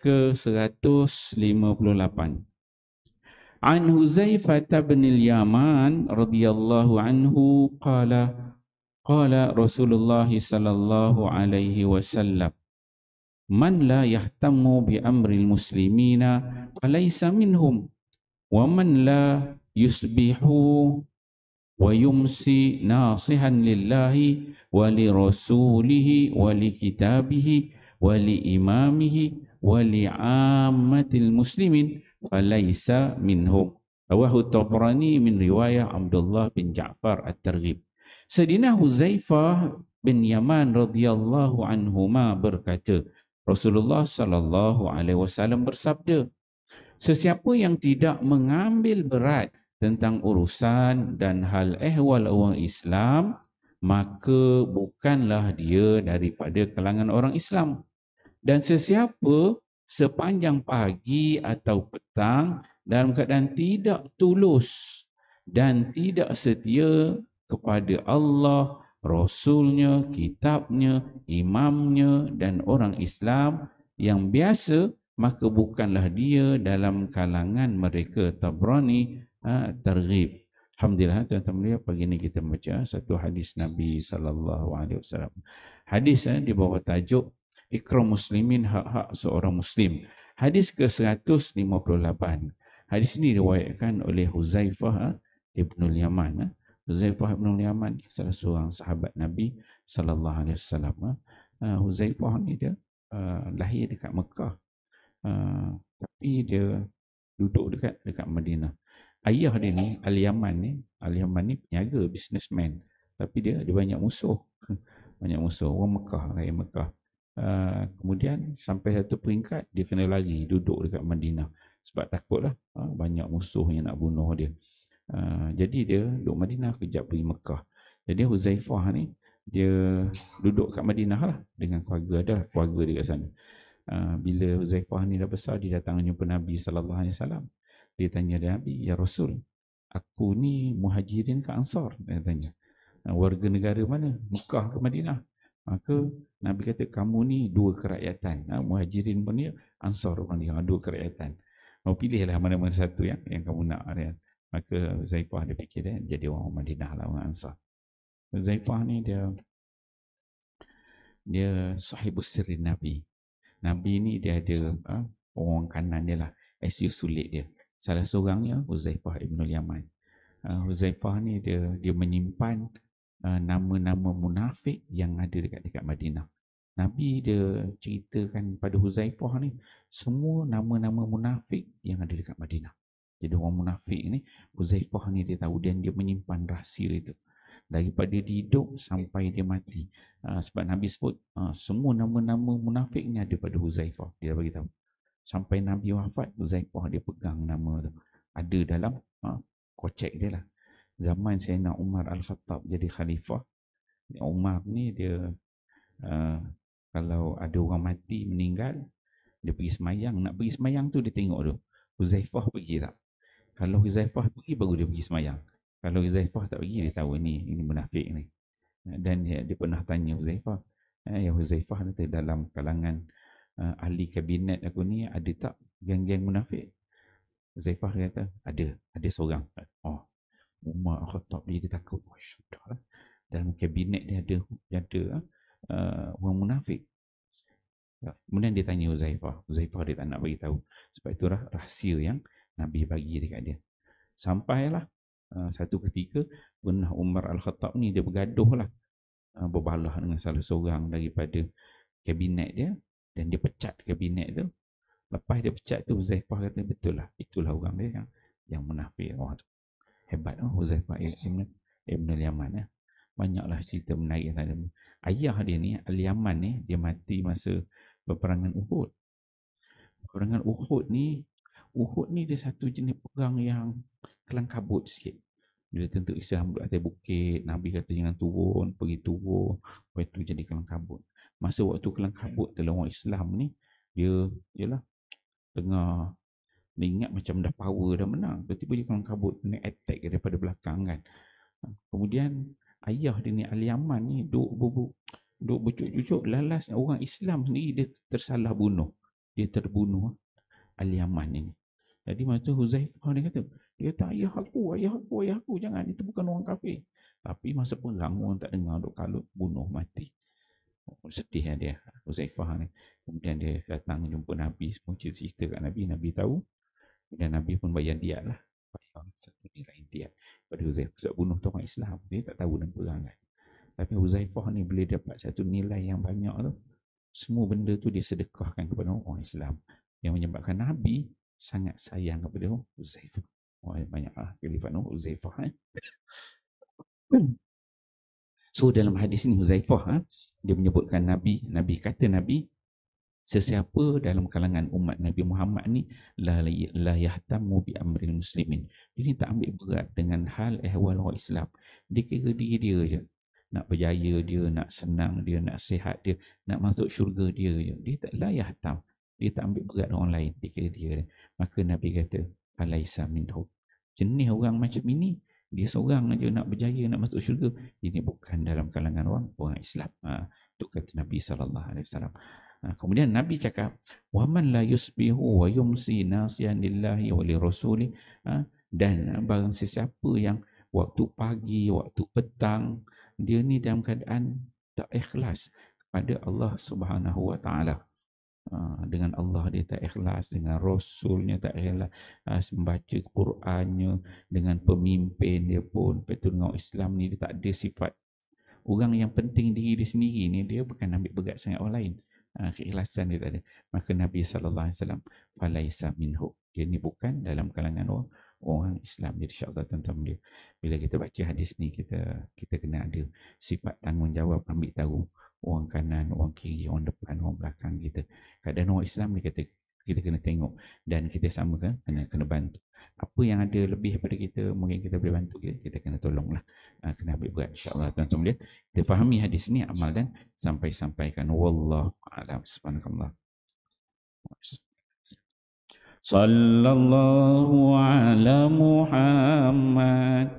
ke 158. An Huzaifah bin yaman radhiyallahu anhu qala qala Rasulullah sallallahu alaihi wasallam Man la yahtamu bi amril muslimina falaysa minhum wa man la yusbihu wa yumsi nasihan lillahi wa li rasulihi wa li kitabihi wa li imamihi وَلِعَامَّةِ Muslimin, falaisa مِنْهُمْ رواهُ الطَّبْرَانِي مِنْ رِوَايَةِ عَبْدُ اللَّهِ بِنْ جَعْفَرِ الْتَرْغِيبِ Sedina Huzaifah bin Yaman radhiyallahu anhu ma berkata, Rasulullah sallallahu alaihi wasallam bersabda, sesiapa yang tidak mengambil berat tentang urusan dan hal ehwal orang Islam, maka bukanlah dia daripada kalangan orang Islam dan sesiapa sepanjang pagi atau petang dalam keadaan tidak tulus dan tidak setia kepada Allah, Rasulnya, Kitabnya, Imamnya dan orang Islam yang biasa maka bukanlah dia dalam kalangan mereka tabrani ha, terhib. Alhamdulillah tuan-tuan mulia pagi ini kita baca satu hadis Nabi sallallahu alaihi wasallam. Hadis eh, di bawah tajuk ikram muslimin hak-hak seorang muslim. Hadis ke-158. Hadis ini diriwayatkan oleh Huzaifah ah, ibn Yaman. Ah. Huzaifah ibn Yaman salah seorang sahabat Nabi sallallahu alaihi wasallam. Ah. Huzaifah ni dia lahir dekat Mekah. tapi dia duduk dekat dekat Madinah. Ayah dia ni Ali yaman ni, Ali yaman ni peniaga, businessman. Tapi dia dia banyak musuh. Banyak musuh orang Mekah, rakyat Mekah. Ah, kemudian sampai satu peringkat dia kena lari duduk dekat Madinah sebab takutlah ha, banyak musuh yang nak bunuh dia. Ha, jadi dia duduk Madinah kejap pergi Mekah. Jadi Huzaifah ni dia duduk kat Madinah lah dengan keluarga dia lah, keluarga dia kat sana. Ha, bila Huzaifah ni dah besar dia datang jumpa Nabi sallallahu alaihi wasallam. Dia tanya dia Nabi, "Ya Rasul, aku ni muhajirin ke Ansar?" dia tanya. Warga negara mana? Mekah ke Madinah? Maka Nabi kata kamu ni dua kerakyatan. Ha, muhajirin pun ni ansar pun ni. Ha, dua kerakyatan. Mau pilihlah mana-mana satu yang yang kamu nak. Ya. Maka Zaifah dia fikir ya, jadi orang Madinah lah orang ansar. Zaifah ni dia dia sahibus siri Nabi. Nabi ni dia ada ha, orang kanan dia lah. Asyus sulit dia. Salah seorangnya Huzaifah Ibn Yaman. Uh, ha, Huzaifah ni dia dia menyimpan Uh, nama-nama munafik yang ada dekat dekat Madinah. Nabi dia ceritakan pada Huzaifah ni semua nama-nama munafik yang ada dekat Madinah. Jadi orang munafik ni Huzaifah ni dia tahu dan dia menyimpan rahsia itu daripada dia hidup sampai dia mati. Uh, sebab Nabi sebut uh, semua nama-nama munafik ni ada pada Huzaifah. Dia bagi tahu. Sampai Nabi wafat, Huzaifah dia pegang nama tu. Ada dalam kocek dia lah zaman saya nak Umar Al-Khattab jadi khalifah Umar ni dia uh, kalau ada orang mati meninggal dia pergi semayang nak pergi semayang tu dia tengok tu Huzaifah pergi tak kalau Huzaifah pergi baru dia pergi semayang kalau Huzaifah tak pergi dia tahu ni ini munafik ni dan dia, dia pernah tanya Huzaifah eh, ya Huzaifah ni dalam kalangan uh, ahli kabinet aku ni ada tak geng-geng munafik Huzaifah kata ada ada seorang oh Umar Al-Khattab dia, dia takut oh, sudah lah. dalam kabinet dia ada dia ada eh, uh, orang munafik ya. kemudian dia tanya Uzaifah Uzaifah dia tak nak bagi tahu sebab itu itulah rahsia yang Nabi bagi dekat dia sampailah uh, satu ketika pernah Umar Al-Khattab ni dia bergaduh lah uh, berbalah dengan salah seorang daripada kabinet dia dan dia pecat kabinet tu lepas dia pecat tu Uzaifah kata betul lah itulah orang dia yang yang munafik orang tu hebat oh, Huzaifah Ibn, Ibn Al-Yaman ya. banyaklah cerita menarik tadi. ayah dia ni Al-Yaman ni dia mati masa berperangan Uhud berperangan Uhud ni Uhud ni dia satu jenis perang yang kelang kabut sikit bila tentu Islam duduk atas bukit Nabi kata jangan turun pergi turun lepas tu jadi kabut. masa waktu kelang kelangkabut terlalu Islam ni dia ialah tengah dia ingat macam dah power dah menang. Tiba-tiba dia kena kabut kena attack daripada belakang kan. Ha, kemudian ayah dia ni Ali Yaman ni duk bubu duk bercucuk-cucuk lalas orang Islam sendiri dia tersalah bunuh. Dia terbunuh Ali ha, Yaman ni. Jadi masa tu Huzaifah dia kata, dia kata ayah aku, ayah aku, ayah aku jangan itu bukan orang kafir. Tapi masa perang orang tak dengar duk kalut bunuh mati. Oh, sedih lah dia Huzaifah ni. Kemudian dia datang jumpa Nabi, semua cerita kat Nabi, Nabi tahu Kemudian Nabi pun bayar dia lah. Bayar satu nilai dia. Pada Huzaifah. Sebab bunuh tu orang Islam. Dia tak tahu nak pulang kan. Tapi Huzaifah ni bila dapat satu nilai yang banyak tu. Semua benda tu dia sedekahkan kepada orang Islam. Yang menyebabkan Nabi sangat sayang kepada Huzaifah. Oh banyak lah. Kelipan orang Huzaifah. Eh. So dalam hadis ni Huzaifah. Eh, dia menyebutkan Nabi. Nabi kata Nabi sesiapa dalam kalangan umat Nabi Muhammad ni la la yahtamu bi amril muslimin. Dia ni tak ambil berat dengan hal ehwal orang Islam. Dia kira diri dia je. Nak berjaya dia, nak senang dia, nak sihat dia, nak masuk syurga dia je. Dia tak la yahtam. Dia tak ambil berat orang lain, dia kira dia. Maka Nabi kata, alaisa minhu. Jenis orang macam ini dia seorang aja nak berjaya nak masuk syurga ini bukan dalam kalangan orang orang Islam ha, tu kata Nabi sallallahu alaihi wasallam Ha, kemudian Nabi cakap, "Wa man la yusbihu wa yumsi nasiyan lillahi wa lirasuli." Ha, dan barang sesiapa yang waktu pagi, waktu petang dia ni dalam keadaan tak ikhlas kepada Allah Subhanahu wa taala. Ha, dengan Allah dia tak ikhlas dengan rasulnya tak ikhlas membaca Qurannya dengan pemimpin dia pun betul dengan Islam ni dia tak ada sifat orang yang penting diri dia sendiri ni dia bukan ambil berat sangat orang lain Ah, keikhlasan dia tak ada. Maka Nabi Wasallam. falaisa minhu. Dia ni bukan dalam kalangan orang, orang Islam. Jadi insyaAllah tuan-tuan dia. Bila kita baca hadis ni, kita kita kena ada sifat tanggungjawab ambil tahu orang kanan, orang kiri, orang depan, orang belakang kita. Kadang orang Islam ni kata, kita kena tengok dan kita sama kan kena, kena bantu apa yang ada lebih daripada kita mungkin kita boleh bantu kita, kita kena tolonglah uh, kena ambil berat insyaallah tuan-tuan mulia kita fahami hadis ni amal dan sampai sampaikan wallahu a'lam subhanakallah صلى الله على محمد